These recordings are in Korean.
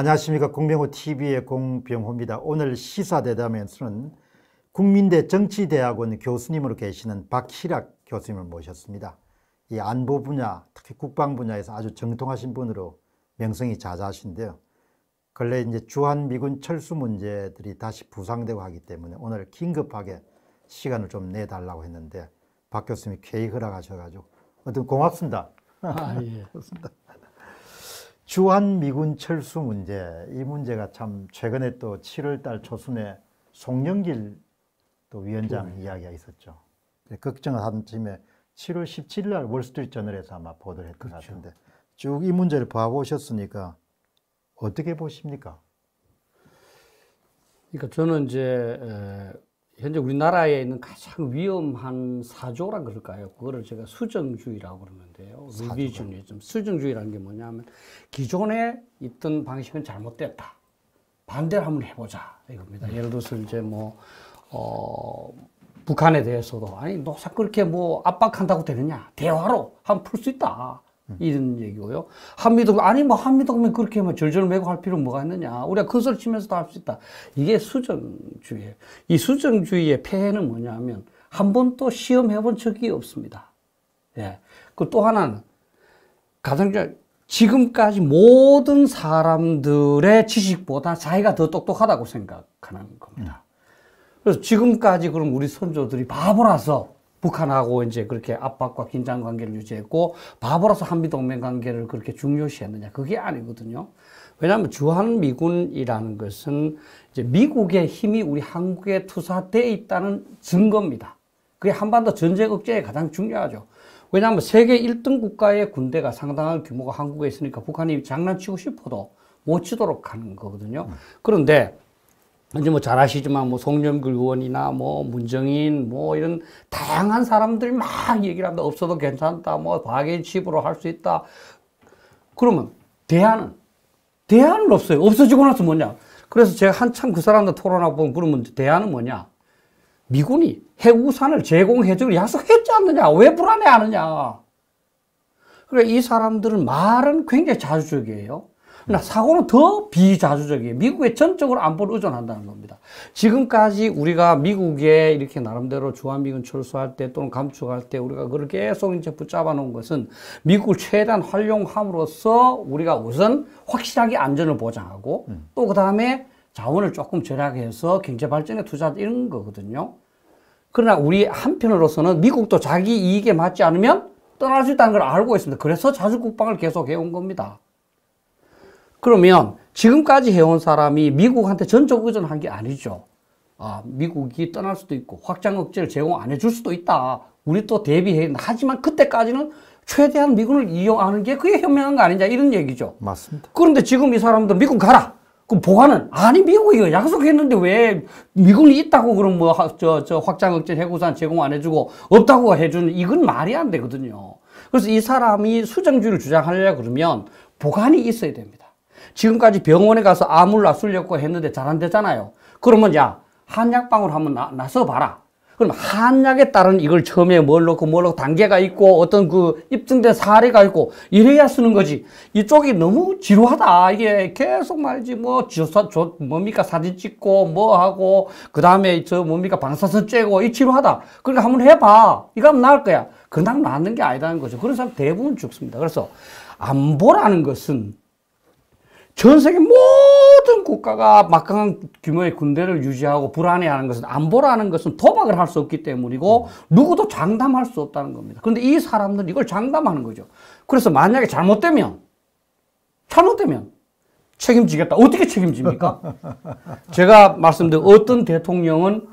안녕하십니까 공병호 TV의 공병호입니다. 오늘 시사대담에서는 국민대 정치대학원 교수님으로 계시는 박희락 교수님을 모셨습니다. 이 안보 분야, 특히 국방 분야에서 아주 정통하신 분으로 명성이 자자하신데요. 근래 이제 주한미군 철수 문제들이 다시 부상되고 하기 때문에 오늘 긴급하게 시간을 좀 내달라고 했는데 박 교수님이 쾌히 허락하셔가지고 어떤 고맙습니다. 아, 예. 고맙습니다. 주한미군 철수 문제, 이 문제가 참 최근에 또 7월달 초순에 송영길 또 위원장 음. 이야기가 있었죠. 걱정을 한 팀에 7월 17일 날 월스트리트 저널에서 아마 보도를 했던 그렇죠. 것 같은데 쭉 이 문제를 봐오셨으니까 어떻게 보십니까? 그러니까 저는 이제 현재 우리나라에 있는 가장 위험한 사조라 그럴까요? 그거를 제가 수정주의라고 그러는데요. 위기주의좀 그 수정주의라는 게 뭐냐면 기존에 있던 방식은 잘못됐다. 반대를 한번 해보자 이겁니다. 예를 들어서 이제 뭐 어, 북한에 대해서도 아니 너 자꾸 이렇게 뭐 압박한다고 되느냐 대화로 한번 풀 수 있다. 이런 얘기고요. 한미동맹, 아니 뭐 한미동맹 그렇게 뭐 절절매고 할 필요 뭐가 있느냐. 우리가 그 소리 치면서 다 할 수 있다. 이게 수정주의예요. 이 수정주의의 폐해는 뭐냐 하면 한 번도 시험해본 적이 없습니다. 예. 그 또 하나는 가장 중 지금까지 모든 사람들의 지식보다 자기가 더 똑똑하다고 생각하는 겁니다. 음. 그래서 지금까지 그럼 우리 선조들이 바보라서 북한하고 이제 그렇게 압박과 긴장 관계를 유지했고 바보라서 한미 동맹 관계를 그렇게 중요시했느냐 그게 아니거든요. 왜냐하면 주한 미군이라는 것은 이제 미국의 힘이 우리 한국에 투사돼 있다는 증거입니다. 그게 한반도 전쟁 억제에 가장 중요하죠. 왜냐하면 세계 1등 국가의 군대가 상당한 규모가 한국에 있으니까 북한이 장난치고 싶어도 못 치도록 하는 거거든요. 음. 그런데 이제 뭐잘 아시지만 뭐 송영길 의원이나 뭐 문정인 뭐 이런 다양한 사람들 이막 얘기를 한다. 없어도 괜찮다. 뭐박앤칩으로할 수 있다. 그러면 대안은 대안은 없어요. 없어지고 나서 뭐냐? 그래서 제가 한참 그 사람들 토론하고 보면 그러면 대안은 뭐냐? 미군이 해우산을 제공해주길 약속했지 않느냐? 왜 불안해하느냐? 그래 그러니까 이 사람들은 말은 굉장히 자주적이에요. 그러나 사고는 더 비자주적이에요. 미국에 전적으로 안보를 의존한다는 겁니다. 지금까지 우리가 미국에 이렇게 나름대로 주한미군 철수할 때 또는 감축할 때 우리가 그걸 계속 이제 붙잡아 놓은 것은 미국을 최대한 활용함으로써 우리가 우선 확실하게 안전을 보장하고 음. 또그 다음에 자원을 조금 절약해서 경제 발전에 투자 이런 거거든요. 그러나 우리 한편으로서는 미국도 자기 이익에 맞지 않으면 떠날 수 있다는 걸 알고 있습니다. 그래서 자주 국방을 계속 해온 겁니다. 그러면 지금까지 해온 사람이 미국한테 전적 의존한 게 아니죠. 아, 미국이 떠날 수도 있고 확장 억제를 제공 안 해줄 수도 있다. 우리 또 대비해. 하지만 그때까지는 최대한 미군을 이용하는 게 그게 현명한 거 아니냐 이런 얘기죠. 맞습니다. 그런데 지금 이사람도미국 가라. 그럼 보관은 아니 미국이 약속했는데 왜 미군이 있다고 그럼 뭐저저 저 확장 억제 해고산 제공 안 해주고 없다고 해주는 이건 말이 안 되거든요. 그래서 이 사람이 수정주의를 주장하려 그러면 보관이 있어야 됩니다. 지금까지 병원에 가서 아물라 술렸고 했는데 잘 안 되잖아요. 그러면 야 한약방울 한번 나, 나서 봐라. 그럼 한약에 따른 이걸 처음에 뭘 넣고 뭘 넣고 단계가 있고 어떤 그 입증된 사례가 있고 이래야 쓰는 거지. 이쪽이 너무 지루하다. 이게 계속 말이지 뭐 조사 조 뭡니까 사진 찍고 뭐 하고 그 다음에 저 뭡니까 방사선 쬐고 이 지루하다. 그러니까 한번 해봐. 이거 하면 나을 거야. 그냥 낫는 게 아니다는 거죠. 그런 사람 대부분 죽습니다. 그래서 안 보라는 것은 전 세계 모든 국가가 막강한 규모의 군대를 유지하고 불안해하는 것은 안보라는 것은 도박을 할 수 없기 때문이고 누구도 장담할 수 없다는 겁니다. 그런데 이 사람들은 이걸 장담하는 거죠. 그래서 만약에 잘못되면 잘못되면 책임지겠다. 어떻게 책임집니까? 제가 말씀드린 어떤 대통령은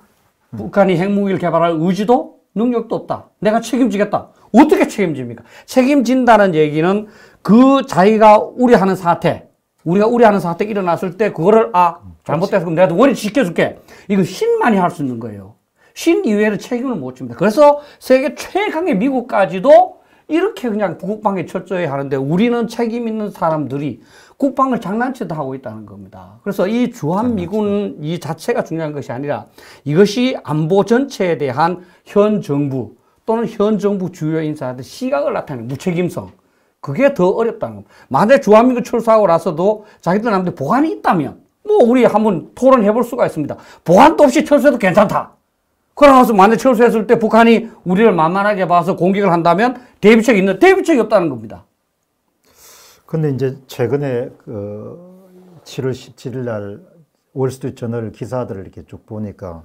북한이 핵무기를 개발할 의지도 능력도 없다. 내가 책임지겠다. 어떻게 책임집니까? 책임진다는 얘기는 그 자기가 우려하는 사태, 우리가 우리하는 사태가 일어났을 때 그거를 아잘못됐서 음, 그럼 내가 원인 지켜줄게. 이거 신만이 할 수 있는 거예요. 신 이외에는 책임을 못 집니다. 그래서 세계 최강의 미국까지도 이렇게 그냥 국방에 철저히 하는데 우리는 책임 있는 사람들이 국방을 장난치도 하고 있다는 겁니다. 그래서 이 주한미군 이 자체가 중요한 것이 아니라 이것이 안보 전체에 대한 현 정부 또는 현 정부 주요 인사들 시각을 나타내는 무책임성 그게 더 어렵다는 겁니다. 만약 주한민국 출사하고 나서도 자기들 남들 보관이 있다면 뭐 우리 한번 토론해 볼 수가 있습니다. 보관도 없이 철수해도 괜찮다. 그러면서 만약 철수했을 때 북한이 우리를 만만하게 봐서 공격을 한다면 대비책이 있는 대비책이 없다는 겁니다. 근데 이제 최근에 그 7월 17일 날 월스트리트저널 기사들을 이렇게 쭉 보니까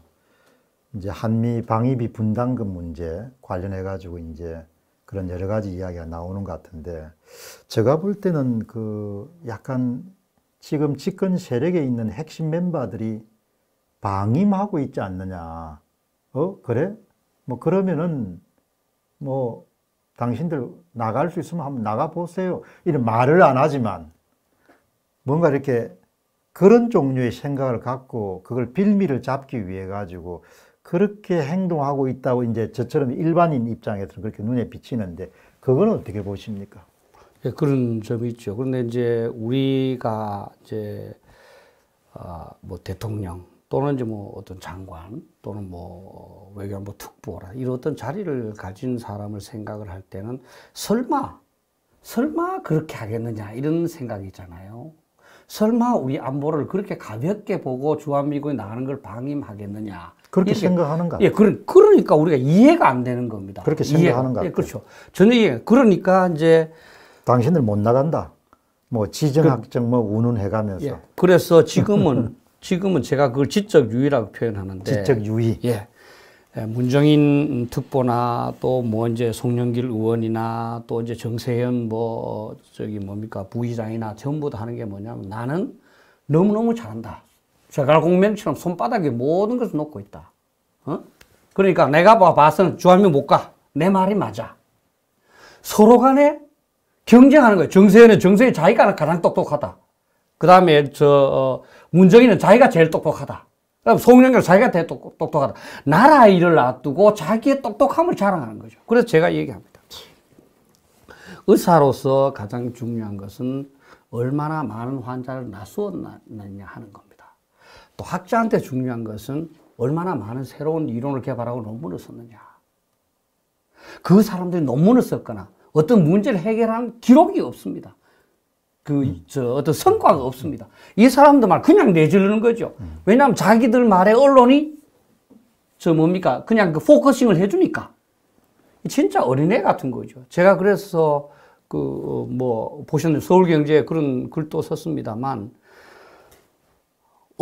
이제 한미 방위비 분담금 문제 관련해 가지고 이제 그런 여러 가지 이야기가 나오는 것 같은데 제가 볼 때는 그 약간 지금 집권 세력에 있는 핵심 멤버들이 방임하고 있지 않느냐. 어? 그래? 뭐 그러면은 뭐 당신들 나갈 수 있으면 한번 나가보세요. 이런 말을 안 하지만 뭔가 이렇게 그런 종류의 생각을 갖고 그걸 빌미를 잡기 위해 가지고 그렇게 행동하고 있다고 이제 저처럼 일반인 입장에서는 그렇게 눈에 비치는데 그건 어떻게 보십니까? 예, 그런 점이 있죠. 그런데 이제 우리가 이제 아, 뭐 대통령 또는 이제 뭐 어떤 장관 또는 뭐 외교안보 특보라 이런 어떤 자리를 가진 사람을 생각을 할 때는 설마 설마 그렇게 하겠느냐 이런 생각이 잖아요 설마 우리 안보를 그렇게 가볍게 보고 주한미군이 나가는 걸 방임하겠느냐 그렇게 이렇게, 생각하는가? 예, 그, 그러니까 우리가 이해가 안 되는 겁니다. 그렇게 생각하는가? 예, 그렇죠. 저는 예, 그러니까 이제 당신들 못 나간다. 뭐 지정학적 그, 뭐 우는 해가면서 예, 그래서 지금은 지금은 제가 그걸 지적 유의라고 표현하는데. 지적 유의. 예. 예 문정인 특보나 또 뭐 이제 송영길 의원이나 또 이제 정세현 뭐 저기 뭡니까 부의장이나 전부 다 하는 게 뭐냐면 나는 너무너무 잘한다. 자갈공명처럼 손바닥에 모든 것을 놓고 있다. 어? 그러니까 내가 봐서는 주한미 못 가. 내 말이 맞아. 서로 간에 경쟁하는 거예요. 정세현은 정세현 자기가 가장 똑똑하다. 그 다음에 저 어, 문정희는 자기가 제일 똑똑하다. 그럼 송영길 자기가 제일 똑, 똑하다 나라 일을 놔두고 자기의 똑똑함을 자랑하는 거죠. 그래서 제가 얘기합니다. 의사로서 가장 중요한 것은 얼마나 많은 환자를 낫수었느냐 하는 겁니다. 또 학자한테 중요한 것은 얼마나 많은 새로운 이론을 개발하고 논문을 썼느냐. 그 사람들이 논문을 썼거나 어떤 문제를 해결한 기록이 없습니다. 그, 음. 저, 어떤 성과가 없습니다. 이 사람들 말 그냥 내지르는 거죠. 음. 왜냐하면 자기들 말에 언론이 저 뭡니까? 그냥 그 포커싱을 해주니까. 진짜 어린애 같은 거죠. 제가 그래서 그, 어, 뭐, 보셨는데 서울경제에 그런 글도 썼습니다만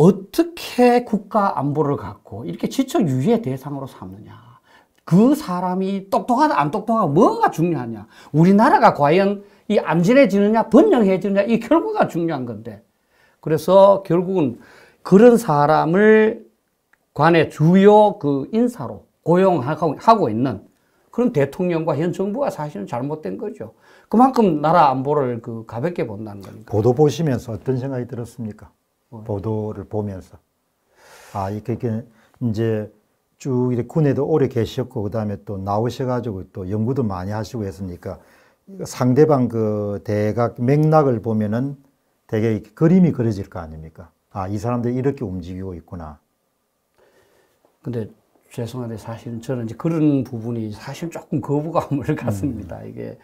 어떻게 국가 안보를 갖고 이렇게 지적 유지 대상으로 삼느냐. 그 사람이 똑똑하다 안 똑똑하다 뭐가 중요하냐. 우리나라가 과연 이 안전해지느냐 번영해지느냐 이 결과가 중요한 건데. 그래서 결국은 그런 사람을 관의 주요 그 인사로 고용하고 있는 그런 대통령과 현 정부가 사실은 잘못된 거죠. 그만큼 나라 안보를 그 가볍게 본다는 겁니다. 보도 보시면서 어떤 생각이 들었습니까? 뭐 보도를 보면서 아 이렇게, 이제쭉 이렇게 군에도 오래 계셨고 그다음에 또 나오셔가지고 또 연구도 많이 하시고 했으니까 상대방 그 대각 맥락을 보면은 되게 그림이 그려질 거 아닙니까? 아이 사람들이 이렇게 움직이고 있구나. 근데 죄송한데 사실 저는 이제 그런 부분이 사실 조금 거부감을 갖습니다. 음. 이게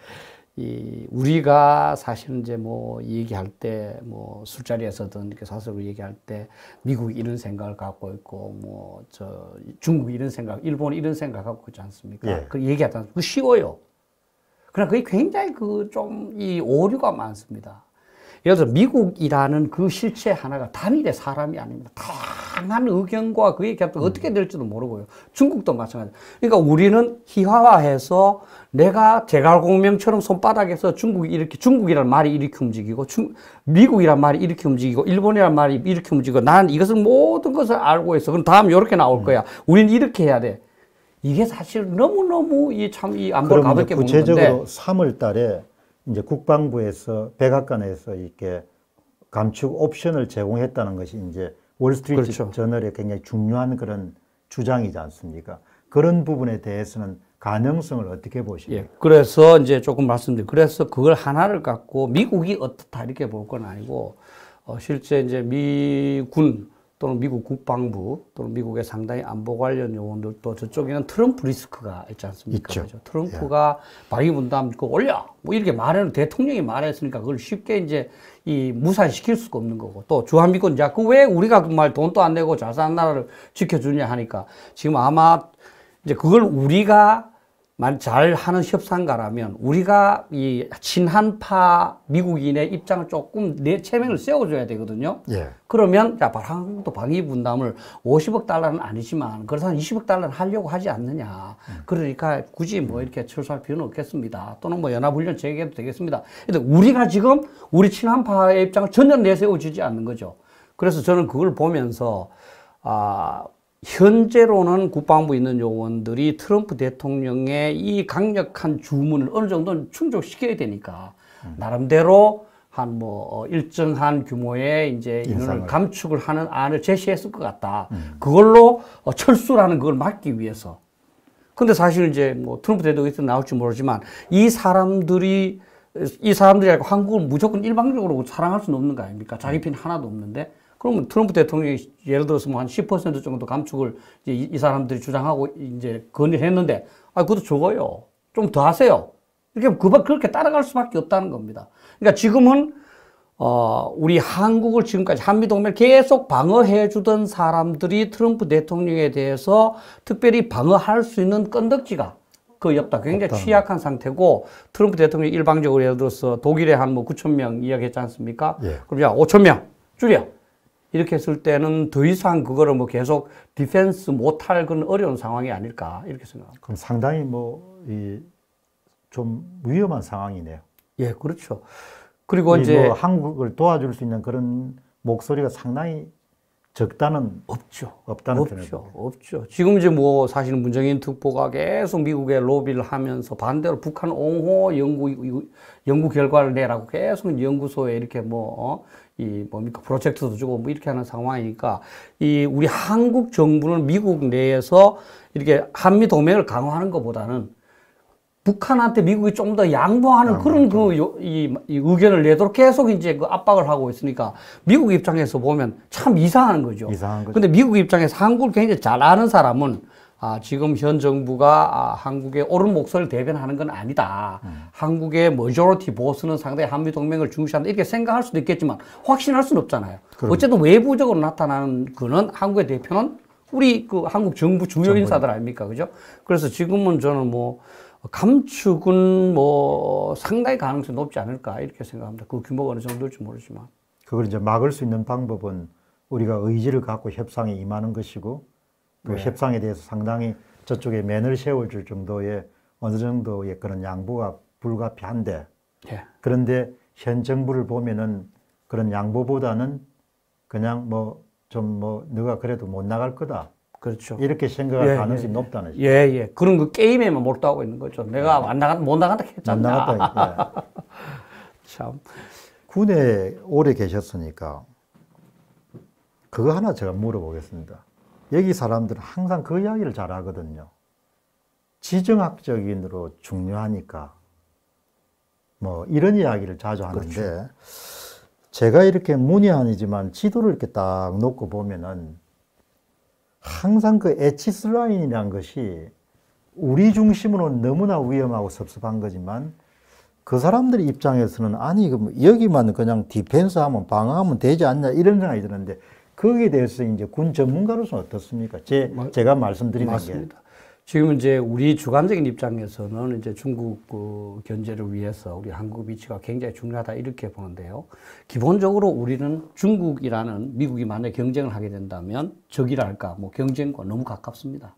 이 우리가 사실은 이제 뭐 얘기할 때 뭐 술자리에서든 이렇게 사설로 얘기할 때 미국 이런 생각을 갖고 있고 뭐 저 중국 이런 생각, 일본 이런 생각 갖고 있지 않습니까? 예. 그얘기하다않그 쉬워요. 그러나 그게 굉장히 그 좀 이 오류가 많습니다. 예를 들어 미국이라는 그 실체 하나가 단일의 사람이 아닙니다. 다양한 의견과 그게 얘기가 음. 어떻게 될지도 모르고요. 중국도 마찬가지. 그러니까 우리는 희화화해서 내가 제갈공명처럼 손바닥에서 중국이 이렇게 중국이란 말이 이렇게 움직이고 중, 미국이란 말이 이렇게 움직이고 일본이란 말이 이렇게 움직이고 난 이것은 모든 것을 알고 있어. 그럼 다음 이렇게 나올 거야. 우리는 이렇게 해야 돼. 이게 사실 너무너무 이 참이 안보를 가볍게 보는 건데. 구체적으로 3월 달에 이제 국방부에서 백악관에서 이렇게 감축 옵션을 제공했다는 것이 이제 월스트리트 그렇죠. 저널의 굉장히 중요한 그런 주장이지 않습니까? 그런 부분에 대해서는 가능성을 어떻게 보십니까? 예, 그래서 이제 조금 말씀드린 그래서 그걸 하나를 갖고 미국이 어떻다 이렇게 볼 건 아니고 어, 실제 이제 미군 또는 미국 국방부 또는 미국의 상당히 안보 관련 요원들 또 저쪽에는 트럼프 리스크가 있지 않습니까? 있죠. 그렇죠? 트럼프가 예. 방위분담 그 올려 뭐 이렇게 말하는 대통령이 말했으니까 그걸 쉽게 이제 이 무산시킬 수가 없는 거고 또 주한미군 자그 왜 우리가 정말 돈도 안 내고 자산 나라를 지켜주냐 하니까 지금 아마 이제 그걸 우리가 만잘 하는 협상가라면 우리가 이 친한파 미국인의 입장을 조금 내 체면을 세워줘야 되거든요. 예. 그러면 자, 한국도 방위 분담을 50억 달러는 아니지만 그래서 한 20억 달러는 하려고 하지 않느냐. 그러니까 굳이 뭐 이렇게 철수할 필요는 없겠습니다. 또는 뭐 연합훈련 재개해도 되겠습니다. 근데 우리가 지금 우리 친한파의 입장을 전혀 내세워주지 않는 거죠. 그래서 저는 그걸 보면서 아, 현재로는 국방부 있는 요원들이 트럼프 대통령의 이 강력한 주문을 어느 정도는 충족시켜야 되니까 음. 나름대로 한뭐 어, 일정한 규모의 이제 인원을 감축을 하는 안을 제시했을 것 같다. 음. 그걸로 어, 철수라는 그걸 막기 위해서. 근데 사실 이제 뭐 트럼프 대통령이 나올지 모르지만 이 사람들이 이 사람들이 한국을 무조건 일방적으로 사랑할 수는 없는 거 아닙니까? 자기 편 하나도 없는데 그러면 트럼프 대통령이 예를 들어서 뭐 한 10% 정도 감축을 이, 이 사람들이 주장하고 이제 건의했는데, 아, 그것도 적어요. 좀 더 하세요. 이렇게 그, 그렇게 따라갈 수밖에 없다는 겁니다. 그러니까 지금은, 어, 우리 한국을 지금까지 한미동맹 계속 방어해 주던 사람들이 트럼프 대통령에 대해서 특별히 방어할 수 있는 건덕지가 거의 없다. 굉장히 취약한 상태고 트럼프 대통령이 일방적으로 예를 들어서 독일에 한 뭐 9천 명 이야기했지 않습니까? 예. 그럼 야, 5천 명 줄여. 이렇게 했을 때는 더 이상 그거를 뭐 계속 디펜스 못할 그런 어려운 상황이 아닐까 이렇게 생각합니다. 그럼 상당히 뭐좀 위험한 상황이네요. 예, 그렇죠. 그리고 뭐 이제 뭐 한국을 도와줄 수 있는 그런 목소리가 상당히 적다는 없죠. 없다는 없죠. 편입 없죠. 지금 이제 뭐 사실은 문정인 특보가 계속 미국에 로비를 하면서 반대로 북한 옹호 연구 연구 결과를 내라고 계속 연구소에 이렇게 뭐이 어, 뭡니까 프로젝트도 주고 뭐 이렇게 하는 상황이니까 이 우리 한국 정부는 미국 내에서 이렇게 한미 동맹을 강화하는 것보다는 북한한테 미국이 좀 더 양보하는 그런 그 요, 이, 이 의견을 내도록 계속 이제 그 압박을 하고 있으니까 미국 입장에서 보면 참 이상한 거죠. 이상한 거죠. 근데 미국 입장에서 한국을 굉장히 잘 아는 사람은 아, 지금 현 정부가 아, 한국의 옳은 목소리를 대변하는 건 아니다. 음. 한국의 머저리티 보수는 상당히 한미 동맹을 중시한다. 이렇게 생각할 수도 있겠지만 확신할 수는 없잖아요. 그럼. 어쨌든 외부적으로 나타나는 그는 한국의 대표는 우리 그 한국 정부 주요 정부요. 인사들 아닙니까? 그죠? 그래서 지금은 저는 뭐 감축은 뭐 상당히 가능성이 높지 않을까 이렇게 생각합니다. 그 규모가 어느 정도일지 모르지만. 그걸 이제 막을 수 있는 방법은 우리가 의지를 갖고 협상에 임하는 것이고 그 네. 협상에 대해서 상당히 저쪽에 맨을 세워줄 정도의 어느 정도의 그런 양보가 불가피한데 네. 그런데 현 정부를 보면은 그런 양보보다는 그냥 뭐 좀뭐 뭐 네가 그래도 못 나갈 거다 그렇죠. 이렇게 생각할 예, 가능성이 예, 예. 높다는 거죠. 예, 예. 그런 그 게임에만 몰두하고 있는 거죠. 내가 예. 안 나가, 못 나간다 했잖아. 못 나갔다. 예. 참. 군에 오래 계셨으니까 그거 하나 제가 물어보겠습니다. 여기 사람들은 항상 그 이야기를 잘 하거든요. 지정학적인으로 중요하니까 뭐 이런 이야기를 자주 하는데 그렇죠. 제가 이렇게 문외한이지만 지도를 이렇게 딱 놓고 보면은 항상 그에치슬 라인이란 것이 우리 중심으로 너무나 위험하고 섭섭한 거지만 그 사람들의 입장에서는 아니 뭐 여기만 그냥 디펜스하면 방어하면 되지 않냐 이런 생각이 드는데 거기에 대해서 이제 군 전문가로서 는 어떻습니까? 제 마, 제가 말씀드리는 맞습니다. 게 지금 이제 우리 주관적인 입장에서는 이제 중국 그 견제를 위해서 우리 한국 위치가 굉장히 중요하다 이렇게 보는데요. 기본적으로 우리는 중국이라는 미국이 만약 경쟁을 하게 된다면 적이랄까 뭐 경쟁과 너무 가깝습니다.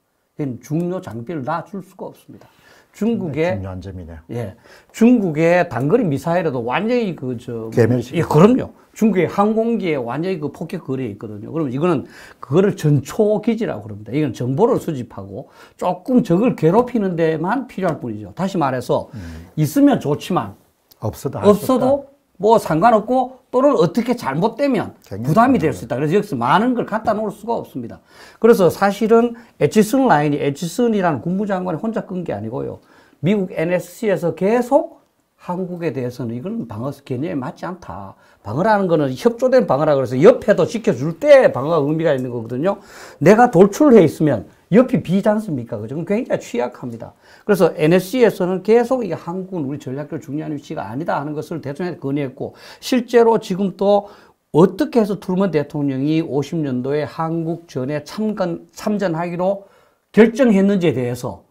중요 장비를 놔줄 수가 없습니다. 중국의 네, 중요한 점이네요. 예, 중국의 단거리 미사일에도 완전히 그저 개멸시. 예, 그럼요. 중국의 항공기에 완전히 그 폭격 거리에 있거든요. 그러면 이거는 그거를 전초 기지라고 그럽니다. 이건 정보를 수집하고 조금 적을 괴롭히는 데만 필요할 뿐이죠. 다시 말해서 음. 있으면 좋지만 없어도 없어도 뭐 상관없고 또는 어떻게 잘못되면 부담이 될 수 있다. 그래서 여기서 많은 걸 갖다 놓을 수가 없습니다. 그래서 사실은 에치슨 라인이 에치슨이라는 국무장관이 혼자 끈 게 아니고요. 미국 NSC에서 계속 한국에 대해서는 이건 방어 개념에 맞지 않다. 방어라는 거는 협조된 방어라 그래서 옆에도 지켜줄 때 방어가 의미가 있는 거거든요. 내가 돌출해 있으면 옆이 비지 않습니까? 그죠? 굉장히 취약합니다. 그래서 NSC에서는 계속 이 한국은 우리 전략적 중요한 위치가 아니다 하는 것을 대통령한 건의했고 실제로 지금 또 어떻게 해서 트루먼 대통령이 50년도에 한국 전에 참관, 참전하기로 결정했는지에 대해서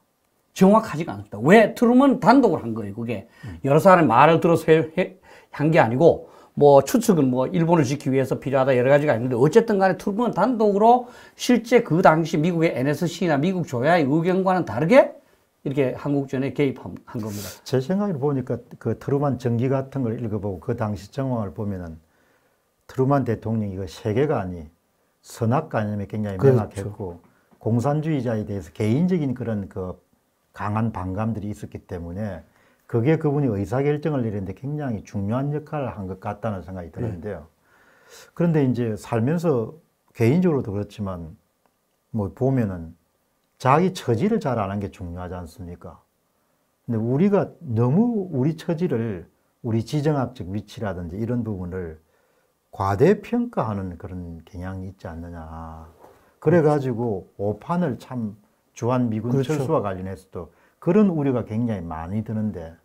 정확하지가 않습니다. 왜 트루먼 단독을 한 거예요, 그게. 여러 사람의 말을 들어서 한 게 아니고 뭐 추측은 뭐 일본을 지키기 위해서 필요하다 여러 가지가 있는데 어쨌든 간에 트루먼 단독으로 실제 그 당시 미국의 NSC나 미국 조야의 의견과는 다르게 이렇게 한국전에 개입한 겁니다. 제 생각을 보니까 그 트루만 전기 같은 걸 읽어보고 그 당시 정황을 보면은 트루만 대통령이 이거 세계가 아니 선악 관념에 굉장히 그렇죠. 명확했고 공산주의자에 대해서 개인적인 그런 그 강한 반감들이 있었기 때문에 그게 그분이 의사결정을 내리는데 굉장히 중요한 역할을 한 것 같다는 생각이 네. 드는데요. 네. 그런데 이제 살면서 개인적으로도 그렇지만 뭐 보면은 자기 처지를 잘 아는 게 중요하지 않습니까? 근데 우리가 너무 우리 처지를 우리 지정학적 위치라든지 이런 부분을 과대평가하는 그런 경향이 있지 않느냐. 그래가지고 오판을 참 주한 미군 그렇죠. 철수와 관련해서도 그런 우려가 굉장히 많이 드는데.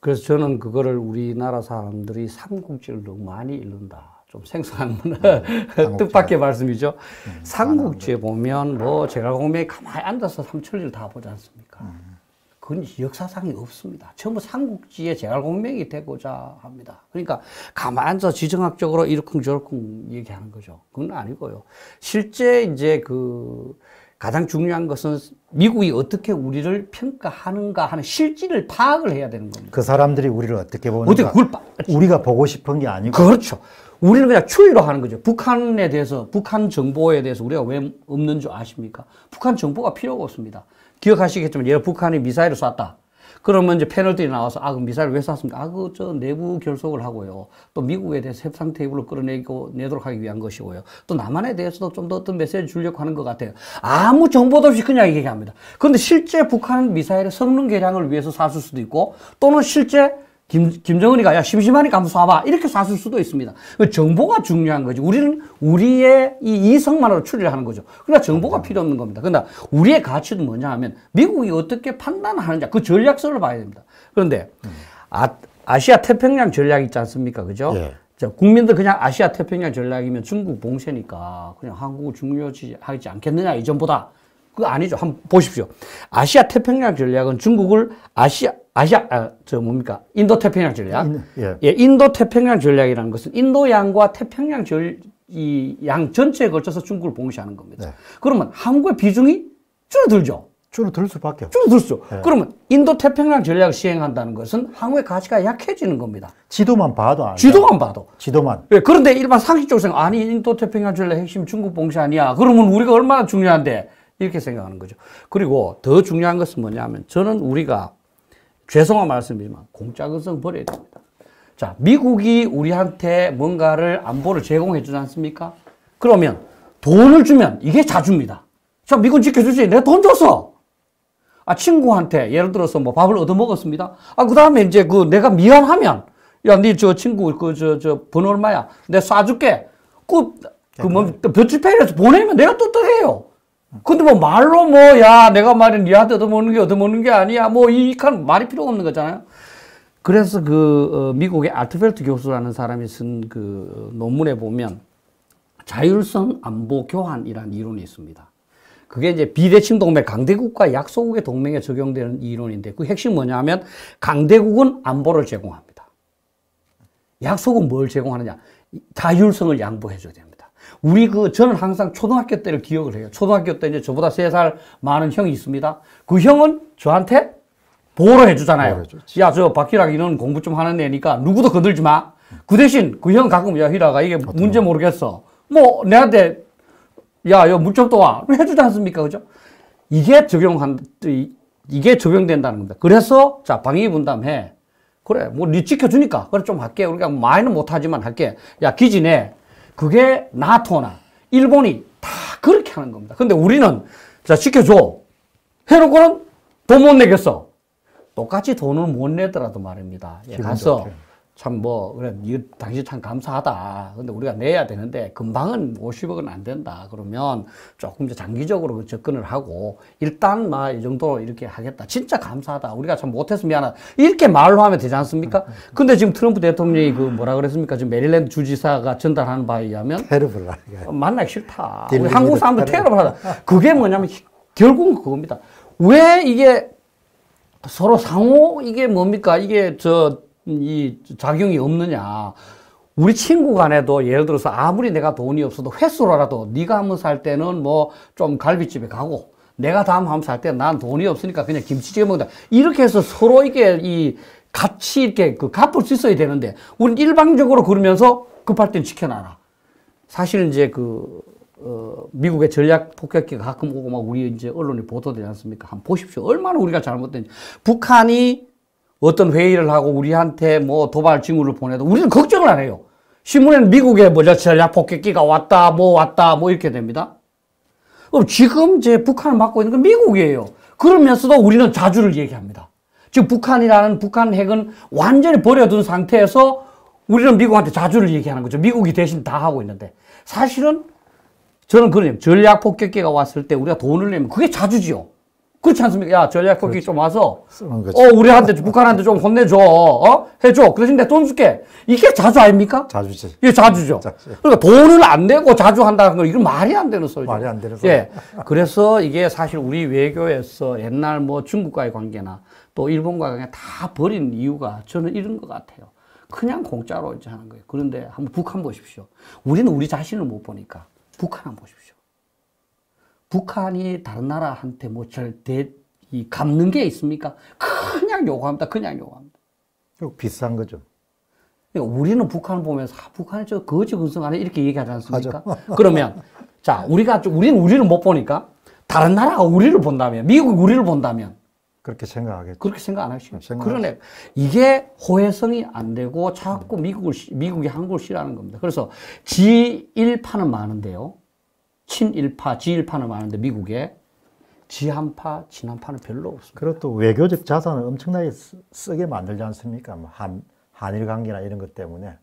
그래서 저는 그거를 우리나라 사람들이 삼국지를 너무 많이 읽는다. 좀 생소한 문 음, 네. 뜻밖의 말씀이죠. 음, 삼국지에 보면 뭐 제갈공명이 가만히 앉아서 삼천리를 다 보지 않습니까? 음. 그건 역사상이 없습니다. 전부 삼국지의 제갈공명이 되고자 합니다. 그러니까 가만 앉아 지정학적으로 이렇쿵저렇쿵 얘기하는 거죠. 그건 아니고요. 실제 이제 그 가장 중요한 것은 미국이 어떻게 우리를 평가하는가 하는 실질을 파악을 해야 되는 겁니다. 그 사람들이 우리를 어떻게 보는가. 어떻게 그걸 파... 우리가 보고 싶은 게 아니고. 그렇죠. 우리는 그냥 추위로 하는 거죠. 북한에 대해서, 북한 정보에 대해서 우리가 왜 없는 줄 아십니까? 북한 정보가 필요가 없습니다. 기억하시겠지만, 예를 북한이 미사일을 쐈다. 그러면 이제 패널들이 나와서, 아, 그 미사일 을왜 쐈습니까? 아, 그, 저, 내부 결속을 하고요. 또 미국에 대해서 협상 테이블을 끌어내고, 내도록 하기 위한 것이고요. 또 남한에 대해서도 좀 더 어떤 메시지 주려고 하는 것 같아요. 아무 정보도 없이 그냥 얘기합니다. 그런데 실제 북한 미사일의 성능 개량을 위해서 쐈을 수도 있고, 또는 실제 김, 김정은이가 야 심심하니까 한번 쏴봐 이렇게 쐈을 수도 있습니다. 그 정보가 중요한 거죠 우리는 우리의 이 이성만으로 추리를 하는 거죠. 그러나 정보가 음. 필요 없는 겁니다. 그러나 우리의 가치는 뭐냐 하면 미국이 어떻게 판단하느냐 그 전략서를 봐야 됩니다. 그런데 음. 아, 시아 태평양 전략 있지 않습니까, 그죠? 예. 국민들 그냥 아시아 태평양 전략이면 중국 봉쇄니까 그냥 한국을 중요하지 않겠느냐 이전보다 그거 아니죠. 한번 보십시오. 아시아 태평양 전략은 중국을 아시아 아시아, 아, 저 뭡니까? 인도 태평양 전략. 인, 예. 예, 인도 태평양 전략이라는 것은 인도양과 태평양 절, 이양 전체에 걸쳐서 중국을 봉쇄하는 겁니다. 네. 그러면 한국의 비중이 줄어들죠. 줄어들 수밖에 없죠. 줄어들 수. 네. 그러면 인도 태평양 전략을 시행한다는 것은 한국의 가치가 약해지는 겁니다. 지도만 봐도 알죠. 지도만 봐도. 지도만. 예, 그런데 일반 상식적으로 생각, 아니, 인도 태평양 전략 핵심 중국 봉쇄 아니야. 그러면 우리가 얼마나 중요한데. 이렇게 생각하는 거죠. 그리고 더 중요한 것은 뭐냐면 저는 우리가 죄송한 말씀이지만 공짜 근성 버려야 됩니다. 자, 미국이 우리한테 뭔가를 안보를 제공해 주지 않습니까? 그러면 돈을 주면 이게 자주입니다. 자, 미군 지켜주지. 내가 돈 줬어. 아, 친구한테 예를 들어서 뭐 밥을 얻어먹었습니다. 아, 그 다음에 이제 그 내가 미안하면 야, 네 저 친구 그저저 번호 얼마야? 내가 쏴줄게. 그, 그 뭐, 벼칠페에서 그 보내면 내가 떳떳해요. 근데 뭐 말로 뭐, 야, 내가 말해, 니한테 얻어먹는 게 얻어먹는 게 아니야. 뭐, 이익 말이 필요 없는 거잖아요. 그래서 그, 어, 미국의 아트벨트 교수라는 사람이 쓴그 어, 논문에 보면 자율성 안보 교환이라는 이론이 있습니다. 그게 이제 비대칭 동맹, 강대국과 약소국의 동맹에 적용되는 이론인데 그 핵심 뭐냐면 강대국은 안보를 제공합니다. 약속은 뭘 제공하느냐? 자율성을 양보해줘야 됩니다. 우리 그 저는 항상 초등학교 때를 기억을 해요. 초등학교 때 이제 저보다 세 살 많은 형이 있습니다. 그 형은 저한테 보호를 해주잖아요. 야저 박희락 이는 공부 좀 하는 애니까 누구도 건들지 마. 그 대신 그 형 가끔 야 희락아 이게 문제 모르겠어. 뭐 내한테 야여 물좀 또 와. 해주지 않습니까 그죠? 이게 적용한 이게 적용된다는 겁니다. 그래서 자 방위 분담해. 그래 뭐니 지켜주니까 그래 좀 할게. 우리가 많이는 못하지만 할게. 야 기진해. 그게 나토나 일본이 다 그렇게 하는 겁니다. 근데 우리는 자 지켜줘. 해놓고는 돈 못 내겠어. 똑같이 돈을 못 내더라도 말입니다. 예, 가서 좋대 참 뭐, 그래, 당신 참 감사하다. 근데 우리가 내야 되는데, 금방은 50억은 안 된다. 그러면 조금 더 장기적으로 접근을 하고, 일단 막이 정도로 이렇게 하겠다. 진짜 감사하다. 우리가 참 못해서 미안하다. 이렇게 말로 하면 되지 않습니까? 음, 음. 근데 지금 트럼프 대통령이 그 뭐라 그랬습니까? 지금 메릴랜드 주지사가 전달하는 바에 의하면. 테러블라. 만나기 싫다. 우리 한국 사람들 테러블하다. 그게 뭐냐면 결국은 그겁니다. 왜 이게 서로 상호 이게 뭡니까? 이게 저이 작용이 없느냐. 우리 친구 간에도 예를 들어서 아무리 내가 돈이 없어도 횟수로라도 네가 한번 살 때는 뭐 좀 갈비집에 가고 내가 다음 한번 살때 난 돈이 없으니까 그냥 김치찌개 먹는다. 이렇게 해서 서로 이게 이 같이 이렇게 그 갚을 수 있어야 되는데 우린 일방적으로 그러면서 급할 땐 지켜놔라. 사실은 이제 그 어, 미국의 전략 폭격기가 가끔 오고 막 우리 이제 언론이 보도되지 않습니까? 한번 보십시오. 얼마나 우리가 잘못된지. 북한이 어떤 회의를 하고 우리한테 뭐 도발 징후를 보내도 우리는 걱정을 안 해요. 신문에는 미국에 뭐저 전략폭격기가 왔다, 뭐 왔다, 뭐 이렇게 됩니다. 그럼 지금 제 북한을 막고 있는 건 미국이에요. 그러면서도 우리는 자주를 얘기합니다. 지금 북한이라는 북한 핵은 완전히 버려둔 상태에서 우리는 미국한테 자주를 얘기하는 거죠. 미국이 대신 다 하고 있는데. 사실은 저는 그런 전략 폭격기가 왔을 때 우리가 돈을 내면 그게 자주지요. 그렇지 않습니까? 야, 전략국이 좀 와서, 어, 우리한테, 북한한테 좀 혼내줘, 어? 해줘. 그 대신 내돈 줄게. 이게 자주 아닙니까? 자주지. 예, 자주죠. 자주. 그러니까 돈을 안 내고 자주 한다는 건 이건 말이 안 되는 소리죠. 말이 안 되는 소리. 예. 그래서 이게 사실 우리 외교에서 옛날 뭐 중국과의 관계나 또 일본과의 관계 다 버린 이유가 저는 이런 것 같아요. 그냥 공짜로 이제 하는 거예요. 그런데 한번 북한 보십시오. 우리는 우리 자신을 못 보니까 북한 한번 보십시오. 북한이 다른 나라한테 뭐 절대 이 갚는 게 있습니까? 그냥 요구합니다. 그냥 요구합니다. 비싼 거죠. 예, 우리는 북한을 보면서 아, 북한이 저 거지 근성하네 이렇게 얘기하지 않습니까? 그러면 자 우리가 좀, 우리는 우리를 못 보니까 다른 나라가 우리를 본다면 미국 우리를 본다면 그렇게 생각하겠죠. 그렇게 생각 안 하시죠. 생각 그러네. 이게 호혜성이 안 되고 자꾸 미국을 미국이 한국을 싫어하는 겁니다. 그래서 G1파는 많은데요. 친일파, 지일파는 많은데 미국에 지한파, 친한파는 별로 없습니다. 그리고 또 외교적 자산을 엄청나게 쓰, 게 만들지 않습니까? 뭐 한, 한일 관계나 이런 것 때문에.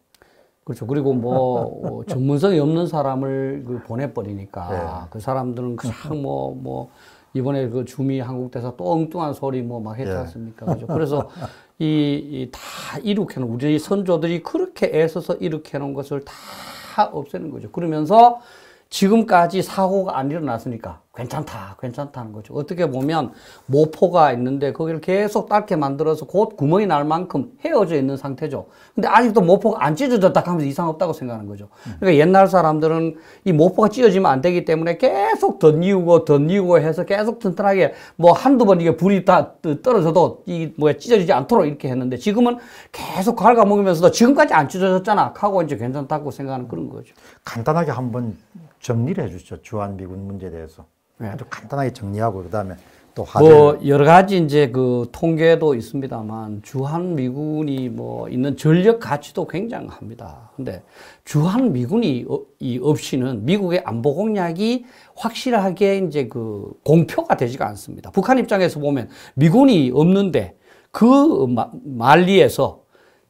그렇죠. 그리고 뭐 어, 전문성이 없는 사람을 그 보내버리니까 네. 그 사람들은 그냥 뭐, 뭐 이번에 그 주미 한국 대사 또 엉뚱한 소리 뭐 막 했지 예. 않습니까? 네. 그죠. 그래서 이, 이 다 이룩해 놓은 우리 선조들이 그렇게 애써서 이룩해 놓은 것을 다 없애는 거죠. 그러면서 지금까지 사고가 안 일어났으니까 괜찮다, 괜찮다는 거죠. 어떻게 보면 모포가 있는데 거기를 계속 닦게 만들어서 곧 구멍이 날 만큼 헤어져 있는 상태죠. 근데 아직도 모포가 안 찢어졌다 하면서 이상 없다고 생각하는 거죠. 그러니까 옛날 사람들은 이 모포가 찢어지면 안 되기 때문에 계속 덧니우고 덧니우고 해서 계속 튼튼하게 뭐 한두 번 이게 불이 다 떨어져도 이 뭐야 찢어지지 않도록 이렇게 했는데 지금은 계속 갉아먹으면서도 지금까지 안 찢어졌잖아 하고 이제 괜찮다고 생각하는 그런 거죠. 간단하게 한번 정리를 해주시죠. 주한미군 문제에 대해서. 예, 아주 간단하게 정리하고 그다음에 또 화재 뭐 여러 가지 이제 그 통계도 있습니다만 주한 미군이 뭐 있는 전력 가치도 굉장합니다. 근데 주한 미군이 어, 이 없이는 미국의 안보 공약이 확실하게 이제 그 공표가 되지가 않습니다. 북한 입장에서 보면 미군이 없는데 그 마, 말리에서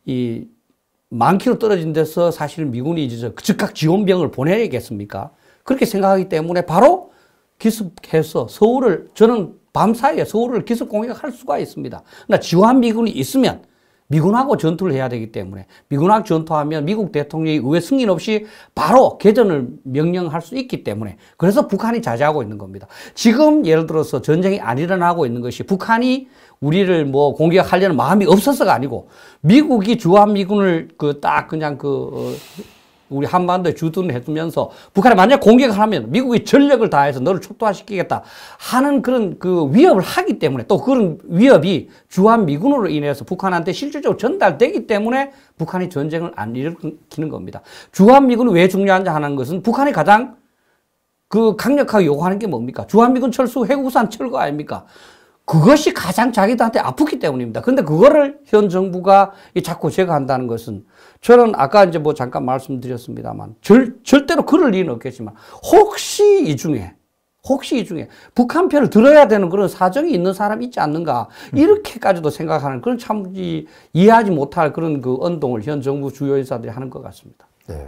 이 만키로 떨어진 데서 사실 미군이 이제 즉각 지원병을 보내야겠습니까? 그렇게 생각하기 때문에 바로 기습해서 서울을 저는 밤사이에 서울을 기습 공격할 수가 있습니다. 그러나 그러니까 지원 미군이 있으면 미군하고 전투를 해야 되기 때문에 미군하고 전투하면 미국 대통령이 의회 승인 없이 바로 개전을 명령할 수 있기 때문에 그래서 북한이 자제하고 있는 겁니다. 지금 예를 들어서 전쟁이 안 일어나고 있는 것이 북한이 우리를 뭐 공격하려는 마음이 없어서가 아니고 미국이 주한미군을 그 딱 그냥 그 어, 우리 한반도에 주둔 해두면서 북한이 만약 공격을 하면 미국이 전력을 다해서 너를 촉도화시키겠다 하는 그런 그 위협을 하기 때문에 또 그런 위협이 주한 미군으로 인해서 북한한테 실질적으로 전달되기 때문에 북한이 전쟁을 안 일으키는 겁니다. 주한 미군이 왜 중요한지 하는 것은 북한이 가장 그 강력하게 요구하는 게 뭡니까? 주한미군 철수, 해국산 철거 아닙니까? 그것이 가장 자기들한테 아프기 때문입니다. 근데 그거를 현 정부가 자꾸 제거한다는 것은 저는 아까 이제 뭐 잠깐 말씀드렸습니다만 절, 절대로 그럴 리는 없겠지만 혹시 이 중에 혹시 이 중에 북한 편을 들어야 되는 그런 사정이 있는 사람 있지 않는가 이렇게까지도 생각하는 그런 참 이, 이해하지 못할 그런 그 언동을 현 정부 주요 인사들이 하는 것 같습니다. 네.